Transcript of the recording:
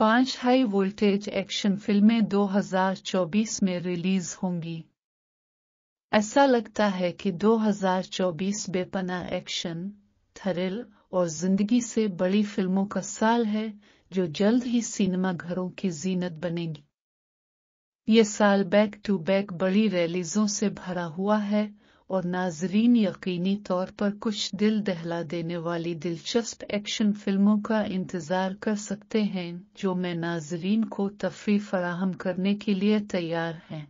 पांच high voltage action फिल्में 2024 में रिलीज होंगी ऐसा लगता है कि 2024 बेपना एक्शन थ्रिल और जिंदगी से बड़ी फिल्मों का साल है जो जल्द ही सिनेमा घरों की जीनत बनेगी ये साल बैक टू बैक बड़ी रैलीजों से भरा हुआ है और नाजरीन यकीनी तौर पर कुछ दिल दहला देने वाली दिलचस्प एक्शन फिल्मों का इंतजार कर सकते हैं जो मैं नाजरीन को तफरी फराहम करने के लिए तैयार हैं